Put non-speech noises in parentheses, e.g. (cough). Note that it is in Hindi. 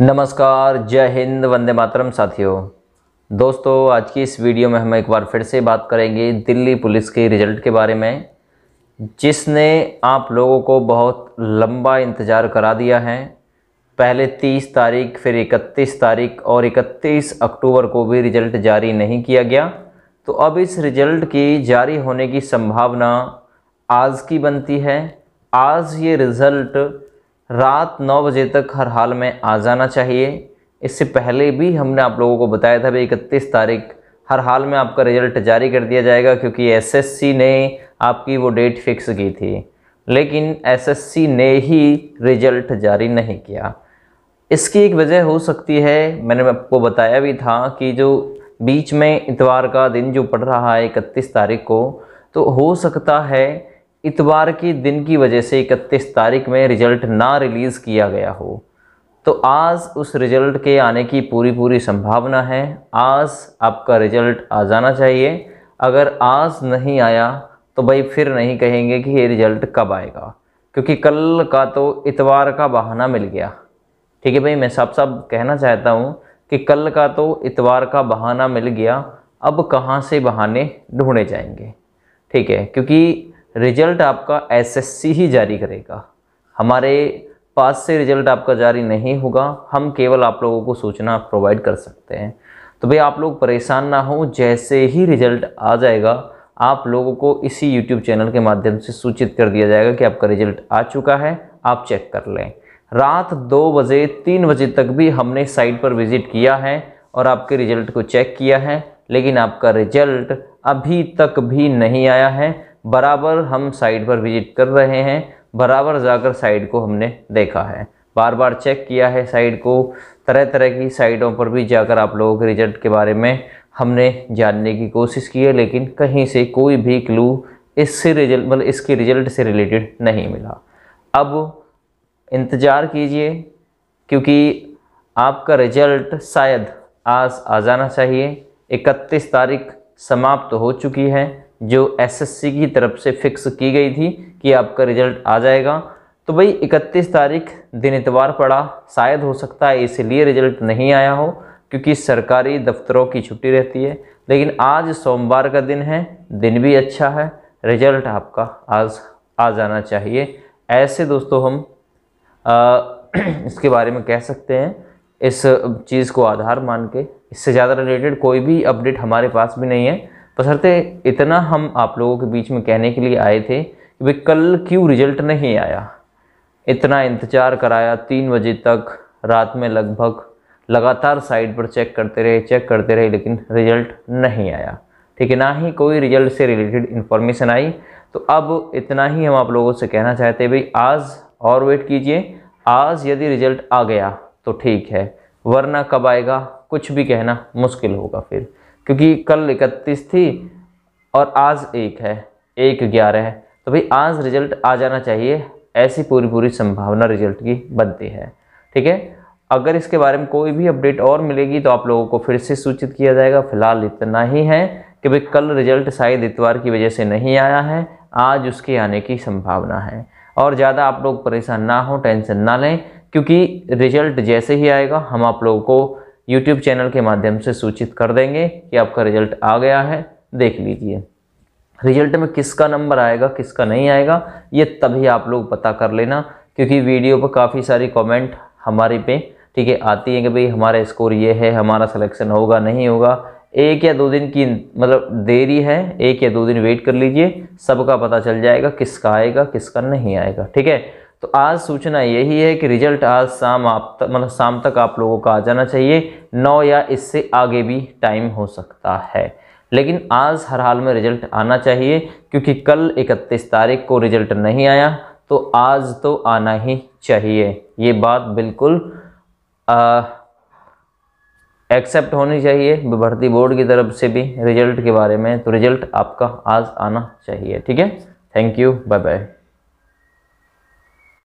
नमस्कार जय हिंद वंदे मातरम साथियों दोस्तों आज की इस वीडियो में हम एक बार फिर से बात करेंगे दिल्ली पुलिस के रिजल्ट के बारे में जिसने आप लोगों को बहुत लंबा इंतज़ार करा दिया है पहले 30 तारीख फिर 31 तारीख और 31 अक्टूबर को भी रिज़ल्ट जारी नहीं किया गया तो अब इस रिज़ल्ट की जारी होने की संभावना आज की बनती है आज ये रिज़ल्ट रात नौ बजे तक हर हाल में आ जाना चाहिए इससे पहले भी हमने आप लोगों को बताया था भाई इकतीस तारीख हर हाल में आपका रिजल्ट जारी कर दिया जाएगा क्योंकि एसएससी ने आपकी वो डेट फिक्स की थी लेकिन एसएससी ने ही रिजल्ट जारी नहीं किया इसकी एक वजह हो सकती है मैंने आपको बताया भी था कि जो बीच में इतवार का दिन जो पड़ रहा है इकतीस तारीख को तो हो सकता है इतवार की दिन की वजह से इकतीस तारीख में रिज़ल्ट ना रिलीज़ किया गया हो तो आज उस रिज़ल्ट के आने की पूरी पूरी संभावना है आज आपका रिज़ल्ट आ जाना चाहिए अगर आज नहीं आया तो भाई फिर नहीं कहेंगे कि ये रिज़ल्ट कब आएगा क्योंकि कल का तो इतवार का बहाना मिल गया ठीक है भाई मैं साफ साफ कहना चाहता हूँ कि कल का तो इतवार का बहाना मिल गया अब कहाँ से बहाने ढूंढे जाएंगे ठीक है क्योंकि रिजल्ट आपका एसएससी ही जारी करेगा हमारे पास से रिजल्ट आपका जारी नहीं होगा हम केवल आप लोगों को सूचना प्रोवाइड कर सकते हैं तो भाई आप लोग परेशान ना हो जैसे ही रिजल्ट आ जाएगा आप लोगों को इसी यूट्यूब चैनल के माध्यम से सूचित कर दिया जाएगा कि आपका रिजल्ट आ चुका है आप चेक कर लें रात दो बजे तीन बजे तक भी हमने साइट पर विजिट किया है और आपके रिजल्ट को चेक किया है लेकिन आपका रिजल्ट अभी तक भी नहीं आया है बराबर हम साइट पर विजिट कर रहे हैं बराबर जाकर साइट को हमने देखा है बार बार चेक किया है साइट को तरह तरह की साइटों पर भी जाकर आप लोगों के रिजल्ट के बारे में हमने जानने की कोशिश की है लेकिन कहीं से कोई भी क्लू इससे रिजल्ट मतलब इसके रिजल्ट से रिलेटेड नहीं मिला अब इंतज़ार कीजिए क्योंकि आपका रिजल्ट शायद आज आ जाना चाहिए इकतीस तारीख समाप्त तो हो चुकी है जो एसएससी की तरफ से फिक्स की गई थी कि आपका रिजल्ट आ जाएगा तो भाई 31 तारीख दिन इतवार पड़ा शायद हो सकता है इसलिए रिजल्ट नहीं आया हो क्योंकि सरकारी दफ्तरों की छुट्टी रहती है लेकिन आज सोमवार का दिन है दिन भी अच्छा है रिजल्ट आपका आज आ जाना चाहिए ऐसे दोस्तों हम आ, (clears throat) इसके बारे में कह सकते हैं इस चीज़ को आधार मान के इससे ज़्यादा रिलेटेड कोई भी अपडेट हमारे पास भी नहीं है बसरते इतना हम आप लोगों के बीच में कहने के लिए आए थे कि भाई कल क्यों रिजल्ट नहीं आया इतना इंतज़ार कराया तीन बजे तक रात में लगभग लगातार साइट पर चेक करते रहे चेक करते रहे लेकिन रिजल्ट नहीं आया ठीक है ना ही कोई रिजल्ट से रिलेटेड इन्फॉर्मेशन आई तो अब इतना ही हम आप लोगों से कहना चाहते हैं भाई आज और वेट कीजिए आज यदि रिजल्ट आ गया तो ठीक है वरना कब आएगा कुछ भी कहना मुश्किल होगा फिर क्योंकि कल इकतीस थी और आज एक है एक ग्यारह है तो भाई आज रिजल्ट आ जाना चाहिए ऐसी पूरी पूरी संभावना रिजल्ट की बनती है ठीक है अगर इसके बारे में कोई भी अपडेट और मिलेगी तो आप लोगों को फिर से सूचित किया जाएगा फिलहाल इतना ही है कि भाई कल रिजल्ट शायद इतवार की वजह से नहीं आया है आज उसके आने की संभावना है और ज़्यादा आप लोग परेशान ना हो टेंशन ना लें क्योंकि रिजल्ट जैसे ही आएगा हम आप लोगों को यूट्यूब चैनल के माध्यम से सूचित कर देंगे कि आपका रिजल्ट आ गया है देख लीजिए रिजल्ट में किसका नंबर आएगा किसका नहीं आएगा ये तभी आप लोग पता कर लेना क्योंकि वीडियो पर काफ़ी सारी कमेंट हमारे पे ठीक है आती है कि भाई हमारा स्कोर ये है हमारा सिलेक्शन होगा नहीं होगा एक या दो दिन की मतलब देरी है एक या दो दिन वेट कर लीजिए सबका पता चल जाएगा किसका आएगा किसका नहीं आएगा ठीक है तो आज सूचना यही है कि रिजल्ट आज शाम आप तक मतलब शाम तक आप लोगों का आ जाना चाहिए नौ या इससे आगे भी टाइम हो सकता है लेकिन आज हर हाल में रिजल्ट आना चाहिए क्योंकि कल इकतीस तारीख को रिजल्ट नहीं आया तो आज तो आना ही चाहिए ये बात बिल्कुल एक्सेप्ट होनी चाहिए भर्ती बोर्ड की तरफ से भी रिजल्ट के बारे में तो रिजल्ट आपका आज आना चाहिए ठीक है थैंक यू बाय बाय